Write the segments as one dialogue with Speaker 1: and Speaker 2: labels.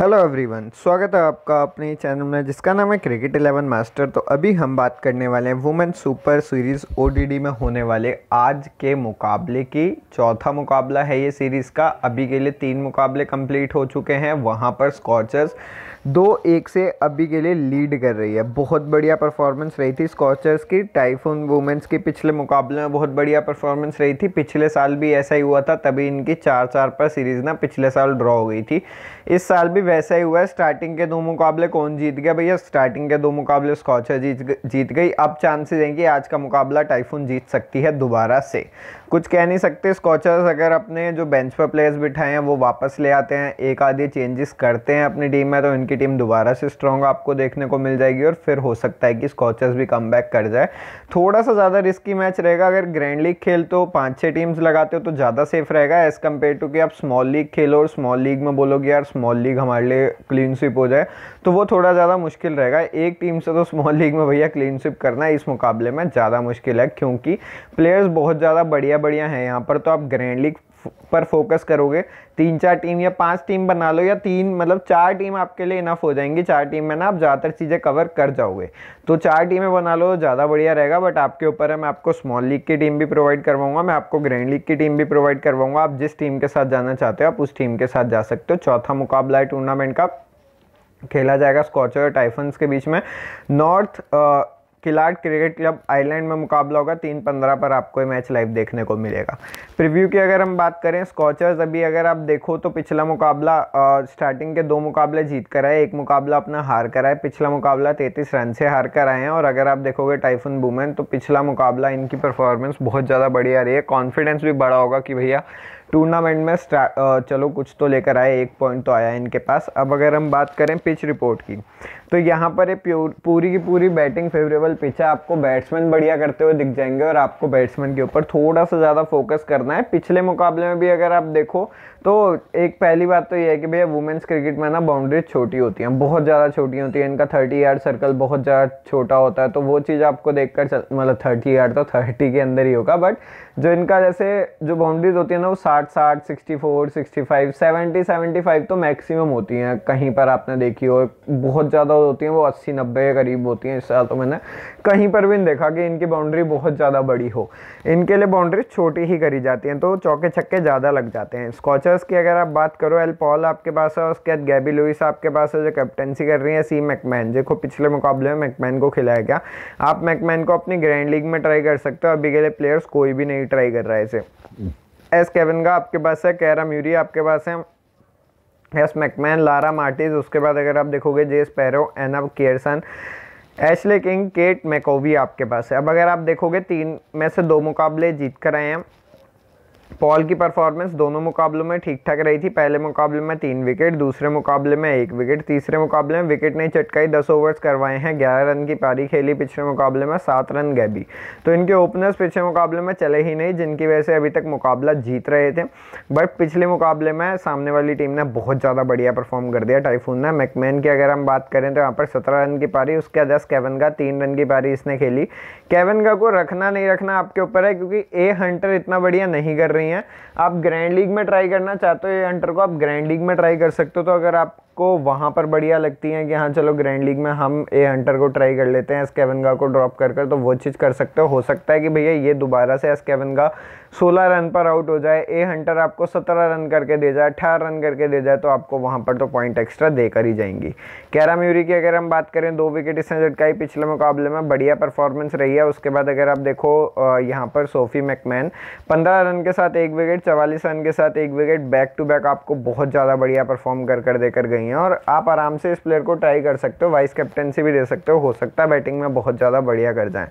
Speaker 1: hello everyone स्वागत है आपका अपने चैनल में जिसका नाम है क्रिकेट इलेवन मास्टर तो अभी हम बात करने वाले हैं वुमेन सुपर सीरीज़ ओडीडी में होने वाले आज के मुकाबले की चौथा मुकाबला है ये सीरीज़ का अभी के लिए तीन मुकाबले कंप्लीट हो चुके हैं वहाँ पर स्कॉचर्स दो एक से अभी के लिए लीड कर रही है बहुत बढ़िया परफॉर्मेंस रही थी स्कॉचर्स की टाइफून वुमेंस के पिछले मुकाबले में बहुत बढ़िया परफॉर्मेंस रही थी पिछले साल भी ऐसा ही हुआ था तभी इनकी चार चार पर सीरीज़ ना पिछले साल ड्रॉ हो गई थी इस साल भी वैसा ही हुआ है स्टार्टिंग के दो मुकाबले कौन जीत गया भैया स्टार्टिंग के दो मुकाबले स्कॉचर जीत जीत गई अब चांसेस हैं कि आज का मुकाबला टाइफून जीत सकती है दोबारा से कुछ कह नहीं सकते स्कॉचर्स अगर अपने जो बेंच पर प्लेयर्स बिठाए हैं वो वापस ले आते हैं एक आधे चेंजेस करते हैं अपनी टीम में तो इनकी टीम दोबारा से स्ट्रॉन्ग आपको देखने को मिल जाएगी और फिर हो सकता है कि स्कॉचर्स भी कम कर जाए थोड़ा सा ज़्यादा रिस्की मैच रहेगा अगर ग्रैंड लीग खेल तो पाँच छः टीम्स लगाते हो तो ज़्यादा सेफ रहेगा एज़ कम्पेयर टू कि आप स्मॉल लीग खेलो और स्मॉल लीग में बोलोगे यार स्मॉल लीग हमारे लिए क्लीन स्विप हो जाए तो वो थोड़ा ज़्यादा मुश्किल रहेगा एक टीम से तो स्मॉल लीग में भैया क्लीन स्विप करना इस मुकाबले में ज़्यादा मुश्किल है क्योंकि प्लेयर्स बहुत ज़्यादा बढ़िया बढ़िया हैं यहाँ पर तो आप ग्रैंड लीग पर फोकस करोगे तीन चार टीम या पांच टीम बना लो या तीन मतलब चार टीम आपके लिए इनफ हो जाएंगी चार टीम में ना आप ज़्यादातर चीज़ें कवर कर जाओगे तो चार टीमें बना लो ज़्यादा बढ़िया रहेगा बट आपके ऊपर है मैं आपको स्मॉल लीग की टीम भी प्रोवाइड करवाऊंगा मैं आपको ग्रैंड लीग की टीम भी प्रोवाइड करवाऊंगा आप जिस टीम के साथ जाना चाहते हो आप उस टीम के साथ जा सकते हो चौथा मुकाबला है टूर्नामेंट का खेला जाएगा स्कॉचर और टाइफन्स के बीच में north Kildare cricket club island में मुकाबला होगा तीन पंद्रह पर आपको ये मैच लाइव देखने को मिलेगा प्रीव्यू की अगर हम बात करें स्कॉचर्स अभी अगर आप देखो तो पिछला मुकाबला स्टार्टिंग के दो मुकाबले जीत कर आए एक मुकाबला अपना हार कर आए पिछला मुकाबला तैंतीस रन से हार कर आए हैं और अगर आप देखोगे टाइफन बुमेन तो पिछला मुकाबला इनकी परफॉर्मेंस बहुत ज़्यादा बढ़िया रही है कॉन्फिडेंस भी बड़ा होगा कि भैया टूर्नामेंट में चलो कुछ तो लेकर आए एक पॉइंट तो आया इनके पास अब अगर हम बात करें पिच रिपोर्ट की तो यहाँ पर पूरी की पूरी बैटिंग फेवरेबल पिच है आपको बैट्समैन बढ़िया करते हुए दिख जाएंगे और आपको बैट्समैन के ऊपर थोड़ा सा ज़्यादा फोकस करना है पिछले मुकाबले में भी अगर आप देखो तो एक पहली बात तो ये है कि भैया वुमेंस क्रिकेट में ना बाउंड्रीज छोटी होती हैं बहुत ज़्यादा छोटी होती है इनका थर्टी यार्ड सर्कल बहुत ज़्यादा छोटा होता है तो वो चीज़ आपको देख कर मतलब थर्टी यार्ड तो थर्टी के अंदर ही होगा बट जो इनका जैसे जो बाउंड्रीज होती है ना वो साठ साठ sixty four sixty five seventy seventy five तो मैक्सिमम होती हैं कहीं पर आपने देखी हो बहुत ज़्यादा होती हैं वो अस्सी नब्बे के करीब होती हैं इस साल तो मैंने कहीं पर भी नहीं देखा कि इनकी बाउंड्री बहुत ज़्यादा बड़ी हो इनके लिए बाउंड्री छोटी ही करी जाती हैं तो चौके छक्के ज़्यादा लग जाते हैं स्कॉचर बैट्सर्स की अगर आप बात करो एल पॉल आपके पास है उसके बाद गैबी लुइस आपके पास है जो कैप्टनसी कर रही है सी मैकमैन देखो पिछले मुकाबले में मैकमैन को खिलाया गया आप मैकमैन को अपनी ग्रैंड लीग में ट्राई कर सकते हो अभी के लिए प्लेयर्स कोई भी नहीं ट्राई कर रहा है इसे एस केविन का आपके पास है कैरा म्यूरी आपके पास है एस मैकमैन लारा मार्टिज उसके बाद अगर आप देखोगे Jess Perrow Ana Kerrison Ashley King Kate McEvoy आपके पास है अब अगर आप देखोगे तीन में से दो मुकाबले जीत कर आए हैं पॉल की परफॉर्मेंस दोनों मुकाबलों में ठीक ठाक रही थी पहले मुकाबले में तीन विकेट दूसरे मुकाबले में एक विकेट तीसरे मुकाबले में विकेट नहीं चटकाई दस ओवर्स करवाए हैं ग्यारह रन की पारी खेली पिछले मुकाबले में सात रन गए भी तो इनके ओपनर्स पिछले मुकाबले में चले ही नहीं जिनकी वजह से अभी तक मुकाबला जीत रहे थे बट पिछले मुकाबले में सामने वाली टीम ने बहुत ज़्यादा बढ़िया परफॉर्म कर दिया टाइफून ने मैकमैन की अगर हम बात करें तो यहाँ पर सत्रह रन की पारी उसके दस केवन का तीन रन की पारी इसने खेली केवन का को रखना नहीं रखना आपके ऊपर है क्योंकि ए हंटर इतना बढ़िया नहीं कर रही हैं आप ग्रैंड लीग में ट्राई करना चाहते हो ये हंटर को आप ग्रैंड लीग में ट्राई कर सकते हो तो अगर आप को वहाँ पर बढ़िया लगती हैं कि हाँ चलो ग्रैंड लीग में हम ए हंटर को ट्राई कर लेते हैं एस केवनगा को ड्रॉप कर कर तो वो चीज़ कर सकते हो हो सकता है कि भैया ये दोबारा से एस केवनगा सोलह रन पर आउट हो जाए ए हंटर आपको सत्रह रन करके दे जाए अठारह रन करके दे जाए तो आपको वहाँ पर तो पॉइंट एक्स्ट्रा देकर ही जाएंगी कैरा म्यूरी की अगर हम बात करें दो विकेट इसने झटकाई पिछले मुकाबले में बढ़िया परफॉर्मेंस रही है उसके बाद अगर आप देखो यहाँ पर सोफी मैकमैन पंद्रह रन के साथ एक विकेट चवालीस रन के साथ एक विकेट बैक टू बैक आपको बहुत ज़्यादा बढ़िया परफॉर्म कर कर देकर गई नहीं है और आप आराम से इस प्लेयर को ट्राई कर सकते हो वाइस कैप्टनसी भी दे सकते हो हो सकता है बैटिंग में बहुत ज़्यादा बढ़िया कर जाएँ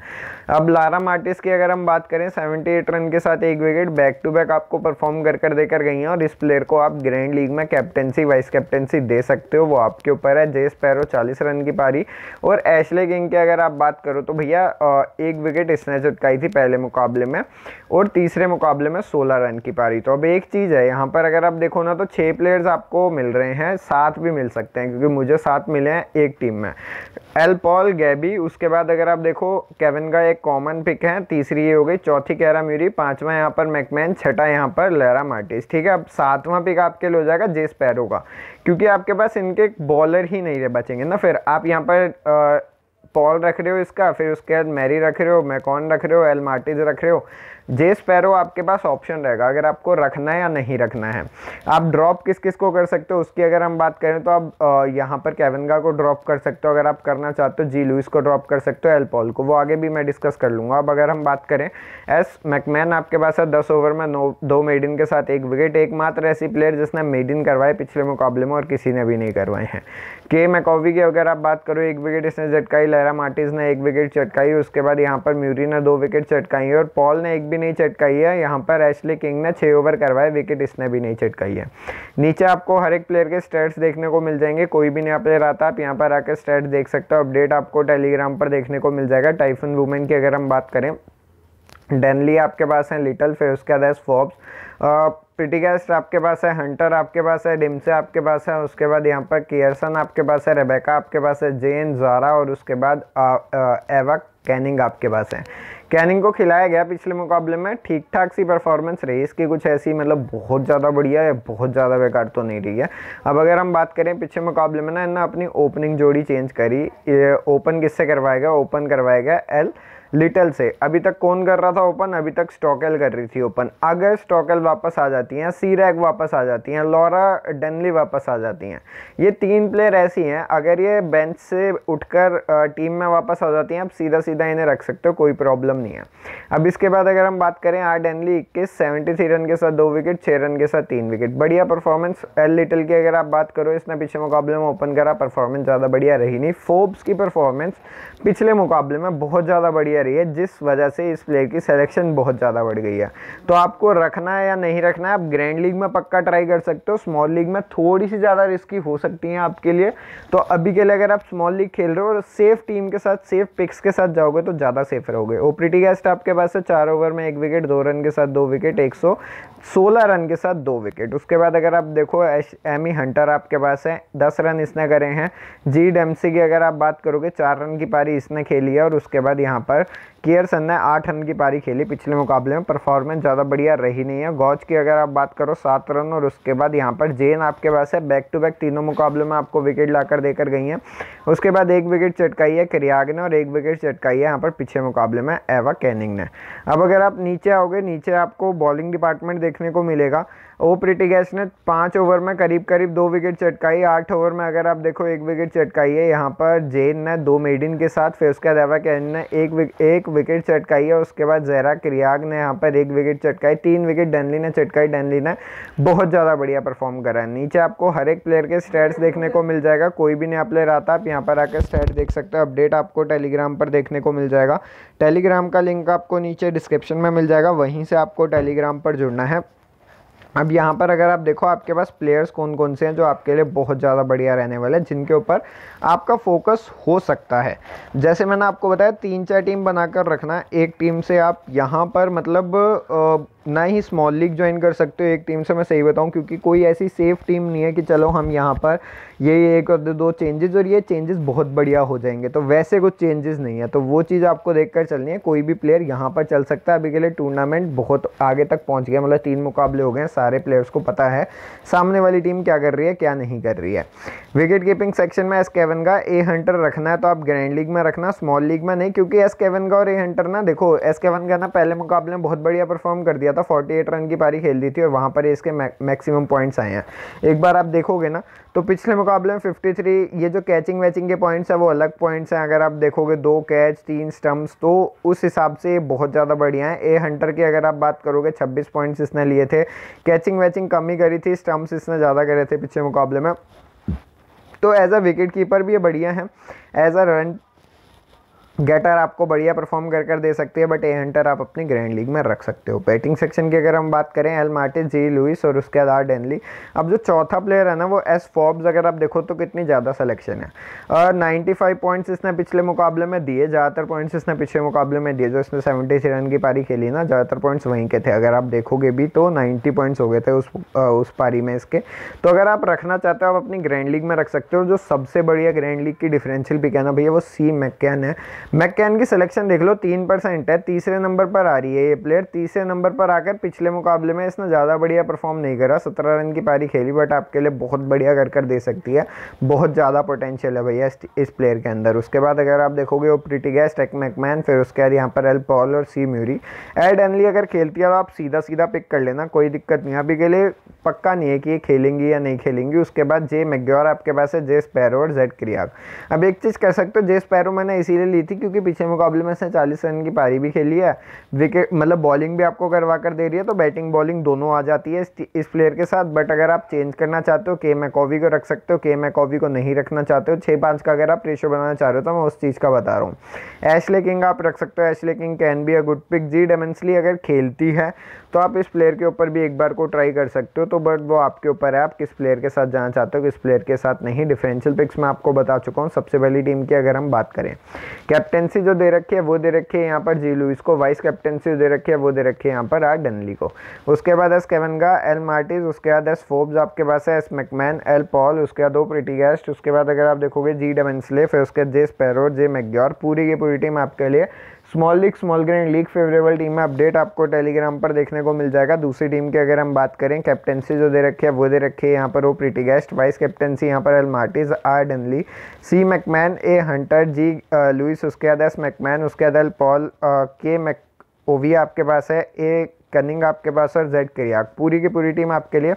Speaker 1: अब लारा मार्टिस की अगर हम बात करें सेवेंटी एट रन के साथ एक विकेट बैक टू बैक आपको परफॉर्म कर कर देकर गई हैं और इस प्लेयर को आप ग्रैंड लीग में कैप्टनसी वाइस कैप्टनसी दे सकते हो वो आपके ऊपर है जेस पैरो चालीस रन की पारी और एशले किंग की अगर आप बात करो तो भैया एक विकेट इसने चटकाई थी पहले मुकाबले में और तीसरे मुकाबले में सोलह रन की पारी तो अब एक चीज़ है यहाँ पर अगर आप देखो ना तो छः प्लेयर्स आपको मिल रहे हैं सात भी मिल सकते हैं क्योंकि मुझे सात मिले हैं एक टीम में एल पॉल गैबी उसके बाद अगर आप देखो केविन का एक कॉमन पिक है तीसरी ये हो गई चौथी कैरा म्यूरी पाँचवा यहाँ पर मैकमैन छठा यहाँ पर लहरा मार्टिस ठीक है अब सातवां पिक आपके लिए हो जाएगा जेस पैरो का क्योंकि आपके पास इनके बॉलर ही नहीं रहे बचेंगे ना फिर आप यहाँ पर पॉल रख रहे हो इसका फिर उसके बाद मैरी रख रहे हो मैकॉन रख रहे हो एल मार्टिज रख रहे हो जे स्पैरो आपके पास ऑप्शन रहेगा अगर आपको रखना है या नहीं रखना है आप ड्रॉप किस किस को कर सकते हो उसकी अगर हम बात करें तो आप यहाँ पर कैवनगा को ड्रॉप कर सकते हो अगर आप करना चाहते हो जी लुइस को ड्रॉप कर सकते हो एलपॉल को वो आगे भी मैं डिस्कस कर लूँगा अब अगर हम बात करें एस मैकमैन आपके पास है दस ओवर में दो मेडिन के साथ एक विकेट एकमात्र ऐसी प्लेयर जिसने मेडिन करवाए पिछले मुकाबले में और किसी ने भी नहीं करवाए हैं के मैकोवी की अगर आप बात करो एक विकेट इसने चटकाई लहरा मार्टिस ने एक विकेट चटकाई उसके बाद यहाँ पर म्यूरी ने दो विकेट चटकाई और पॉल ने एक भी भी नहीं चटकाई है यहाँ पर एशली किंग ने छः ओवर करवाए विकेट इसने भी नहीं चटकाई है नीचे आपको हर एक प्लेयर के स्टेट्स देखने को मिल जाएंगे कोई भी नया प्लेयर आता आप यहाँ पर आकर स्टेट्स देख सकते हो अपडेट आपको टेलीग्राम पर देखने को मिल जाएगा टाइफन वुमेन की अगर हम बात करें डेनली आपके पास है लिटल फिर उसके बाद है फॉब्स प्रिटिगेस्ट आपके पास है हंटर आपके पास है डिम्से आपके पास है उसके बाद यहाँ पर कियर्सन आपके पास है रेबेका आपके पास है जेन जारा और उसके बाद एवा कैनिंग आपके पास है कैनिंग को खिलाया गया पिछले मुकाबले में ठीक ठाक सी परफॉर्मेंस रही इसकी कुछ ऐसी मतलब बहुत ज़्यादा बढ़िया है बहुत ज़्यादा बेकार तो नहीं रही है अब अगर हम बात करें पिछले मुकाबले में ना इन्हें अपनी ओपनिंग जोड़ी चेंज करी ये ओपन किससे करवाएगा ओपन करवाएगा एल लिटल से अभी तक कौन कर रहा था ओपन अभी तक स्टॉकल कर रही थी ओपन अगर स्टॉकल वापस आ जाती हैं सीरैक वापस आ जाती हैं लॉरा डनली वापस आ जाती हैं ये तीन प्लेयर ऐसी हैं अगर ये बेंच से उठकर टीम में वापस आ जाती हैं आप सीधा सीधा इन्हें रख सकते हो कोई प्रॉब्लम नहीं है अब इसके बाद अगर हम बात करें आर डनली इक्कीस सेवेंटी थ्री रन के साथ दो विकेट छः रन के साथ तीन विकेट बढ़िया परफॉर्मेंस एल लिटल की अगर आप बात करो इसने पिछले मुकाबले में ओपन करा परफॉर्मेंस ज़्यादा बढ़िया रही नहीं फोब्स की परफॉर्मेंस पिछले मुकाबले में बहुत ज़्यादा बढ़िया बढ़ी आ रही है जिस वजह से इस प्लेयर की सिलेक्शन बहुत ज़्यादा बढ़ गई है तो आपको रखना है या नहीं रखना है आप ग्रैंड लीग में पक्का ट्राई कर सकते हो स्मॉल लीग में थोड़ी सी ज़्यादा रिस्की हो सकती हैं आपके लिए तो अभी के लिए अगर आप स्मॉल लीग खेल रहे हो और सेफ टीम के साथ सेफ पिक्स के साथ जाओगे तो ज़्यादा सेफ रहोगे ओपीटी गेस्ट आपके पास है चार ओवर में एक विकेट दो रन के साथ दो विकेट एक रन के साथ दो विकेट उसके बाद अगर आप देखो एमी हंटर आपके पास है दस रन इसने करे हैं जी डेमसी की अगर आप बात करोगे चार रन की पारी इसने खेली है और उसके बाद यहाँ पर केयर सन ने आठ रन की पारी खेली पिछले मुकाबले में परफॉर्मेंस ज़्यादा बढ़िया रही नहीं है गौच की अगर आप बात करो सात रन और उसके बाद यहाँ पर जेन आपके पास है बैक टू बैक तीनों मुकाबले में आपको विकेट लाकर देकर गई हैं उसके बाद एक विकेट चटकाई है क्रियाग ने और एक विकेट चटकाई है यहाँ पर पिछले मुकाबले में एवा कैनिंग ने अब अगर आप नीचे आओगे नीचे आपको बॉलिंग डिपार्टमेंट देखने को मिलेगा ओ प्रीति गैस ने पाँच ओवर में करीब करीब दो विकेट चटकाई आठ ओवर में अगर आप देखो एक विकेट चटकाई है यहाँ पर जेन ने दो मेडिन के साथ फिर उसके अलावा कैन ने एक विक, एक विकेट चटकाई है उसके बाद जहरा क्रियाग ने यहाँ पर एक विकेट चटकाई तीन विकेट डेनली ने चटकाई डेनली ने बहुत ज़्यादा बढ़िया परफॉर्म करा है नीचे आपको हर एक प्लेयर के स्टैट्स देखने को मिल जाएगा कोई भी नया प्लेयर आता आप यहाँ पर आकर स्टैट देख सकते हो अपडेट आपको टेलीग्राम पर देखने को मिल जाएगा टेलीग्राम का लिंक आपको नीचे डिस्क्रिप्शन में मिल जाएगा वहीं से आपको टेलीग्राम पर जुड़ना है अब यहाँ पर अगर आप देखो आपके पास प्लेयर्स कौन कौन से हैं जो आपके लिए बहुत ज़्यादा बढ़िया रहने वाले हैं जिनके ऊपर आपका फोकस हो सकता है जैसे मैंने आपको बताया तीन चार टीम बनाकर रखना एक टीम से आप यहाँ पर मतलब ना ही स्मॉल लीग ज्वाइन कर सकते हो एक टीम से मैं सही बताऊँ क्योंकि कोई ऐसी सेफ टीम नहीं है कि चलो हम यहाँ पर ये एक और दो चेंजेस और ये चेंजेस बहुत बढ़िया हो जाएंगे तो वैसे कुछ चेंजेस नहीं है तो वो चीज़ आपको देख कर चलनी है कोई भी प्लेयर यहाँ पर चल सकता है अभी के लिए टूर्नामेंट बहुत आगे तक पहुँच गया मतलब तीन मुकाबले हो गए हैं सारे प्लेयर्स को पता है सामने वाली टीम क्या कर रही है क्या नहीं कर रही है विकेट कीपिंग सेक्शन में एस केवन का ए हंटर रखना है तो आप ग्रैंड लीग में रखना स्मॉल लीग में नहीं क्योंकि एस केवन का और ए हंटर ना देखो एस केवन का ना पहले मुकाबले में बहुत बढ़िया परफॉर्म कर दिया था एट रन की पारी खेल दी थी और वहाँ पर इसके मैक्सिमम पॉइंट्स आए हैं एक बार आप देखोगे ना तो पिछले मुकाबले में 53 ये जो कैचिंग वैचिंग के पॉइंट्स हैं वो अलग पॉइंट्स हैं अगर आप देखोगे दो कैच तीन स्टम्प्स तो उस हिसाब से ये बहुत ज़्यादा बढ़िया है ए हंटर की अगर आप बात करोगे 26 पॉइंट्स इसने लिए थे कैचिंग वैचिंग कम ही करी थी स्टम्प्स इसने ज़्यादा करे थे पिछले मुकाबले में तो एज अ विकेट कीपर भी ये बढ़िया है एज अ रन गेटर आपको बढ़िया परफॉर्म कर कर दे सकती है बट ए हंटर आप अपनी ग्रैंड लीग में रख सकते हो बैटिंग सेक्शन की अगर हम बात करें एल मार्टिस जी लुइस और उसके आधार डेनली अब जो चौथा प्लेयर है ना वो एस फॉब्स अगर आप देखो तो कितनी ज़्यादा सिलेक्शन है और नाइन्टी फाइव पॉइंट्स इसने पिछले मुकाबले में दिए ज़्यादातर पॉइंट्स इसने पिछले मुकाबले में दिए जो इसने सेवेंटी रन की पारी खेली ना ज़्यादातर पॉइंट्स वहीं के थे अगर आप देखोगे भी तो नाइन्टी पॉइंट्स हो गए थे उस उस पारी में इसके तो अगर आप रखना चाहते हो आप अपनी ग्रैंड लीग में रख सकते हो जो सबसे बढ़िया ग्रैंड लीग की डिफरेंशियल भी कहना भैया वो सी मैकैन है मैकैन की सिलेक्शन देख लो तीन परसेंट है तीसरे नंबर पर आ रही है ये प्लेयर तीसरे नंबर पर आकर पिछले मुकाबले में इसने ज़्यादा बढ़िया परफॉर्म नहीं करा सत्रह रन की पारी खेली बट आपके लिए बहुत बढ़िया कर कर दे सकती है बहुत ज़्यादा पोटेंशियल है भैया इस प्लेयर के अंदर उसके बाद अगर आप देखोगे वो प्रिटी गैस टेक मैकमैन फिर उसके बाद यहाँ पर एल पॉल और सी म्यूरी एड एनली अगर खेलती है तो आप सीधा सीधा पिक कर लेना कोई दिक्कत नहीं अभी के लिए पक्का नहीं है कि ये खेलेंगी या नहीं खेलेंगी उसके बाद जे मैग्योर आपके पास है जे स्पैरो और जेड क्रियाग अब एक चीज़ कर सकते हो जे स्पैरो मैंने इसीलिए ली थी थी क्योंकि पिछले मुकाबले में उसने चालीस रन की पारी भी खेली है विकेट मतलब बॉलिंग भी आपको करवा कर दे रही है तो बैटिंग बॉलिंग दोनों आ जाती है इस, इस प्लेयर के साथ बट अगर आप चेंज करना चाहते हो के मैकॉवी को रख सकते हो के मैकॉवी को नहीं रखना चाहते हो छः पाँच का अगर आप रेशो बनाना चाह रहे हो तो मैं उस चीज़ का बता रहा हूँ एशले किंग आप रख सकते हो Ashley King can be a good pick जी डेमेंसली अगर खेलती है तो आप इस प्लेयर के ऊपर भी एक बार को ट्राई कर सकते हो तो बट वो आपके ऊपर है आप किस प्लेयर के साथ जाना चाहते हो किस प्लेयर के साथ नहीं डिफरेंशियल पिक्स मैं आपको बता चुका हूँ सबसे पहली टीम की अगर हम बात करें क्या कैप्टेंसी जो दे रखी है वो दे रखी है यहाँ पर जी लुइस को वाइस कैप्टेंसी दे रखी है वो दे रखी है यहाँ पर आर डनली को उसके बाद एस केवनगा एल मार्टिस उसके बाद एस फोब्स आपके पास है एस मैकमैन एल पॉल उसके बाद दो प्रिटी गेस्ट उसके बाद अगर आप देखोगे जी डेवेंसले फिर उसके बाद जे स्पैरो जे मैग्योर पूरी की पूरी टीम आपके लिए small league small grand league favourable team में अपडेट आपको टेलीग्राम पर देखने को मिल जाएगा दूसरी टीम की अगर हम बात करें कैप्टनसी जो दे रखी है वो दे रखी है यहाँ पर वो प्रीटी गेस्ट वाइस कैप्टनसी यहाँ पर L Martis R Donnelly C McMann A Hunter G Lewis उसके बाद एस मैकमैन उसके बाद पॉल के मैक ओवी आपके पास है ए कनिंग आपके पास और जेड करियाक पूरी की पूरी टीम आपके लिए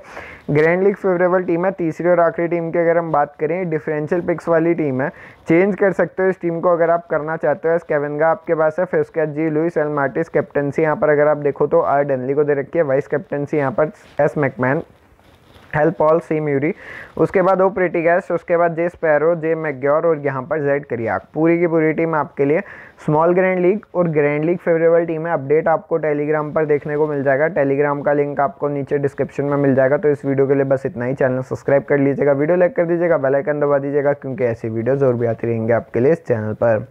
Speaker 1: ग्रैंड लीग फेवरेबल टीम है तीसरी और आखिरी टीम की अगर हम बात करें डिफरेंशियल पिक्स वाली टीम है चेंज कर सकते हो इस टीम को अगर आप करना चाहते हो एस आपके पास है फिर उसके G Lewis L Martis captaincy यहाँ पर अगर आप देखो तो आर डेनली को दे रखी है वाइस कैप्टनसी यहाँ पर एस मैकमैन हेल्प ऑल सी म्यूरी उसके बाद ओ प्रिटी गैस उसके बाद जे स्पैरो जे मैग्योर और यहाँ पर जेड करियाक पूरी की पूरी टीम आपके लिए स्मॉल ग्रैंड लीग और ग्रैंड लीग फेवरेबल टीम है अपडेट आपको टेलीग्राम पर देखने को मिल जाएगा टेलीग्राम का लिंक आपको नीचे डिस्क्रिप्शन में मिल जाएगा तो इस वीडियो के लिए बस इतना ही चैनल सब्सक्राइब कर लीजिएगा वीडियो लाइक कर दीजिएगा बेलाइकन दबा दीजिएगा क्योंकि ऐसी वीडियोज़ और भी आती रहेंगे आपके लिए इस चैनल पर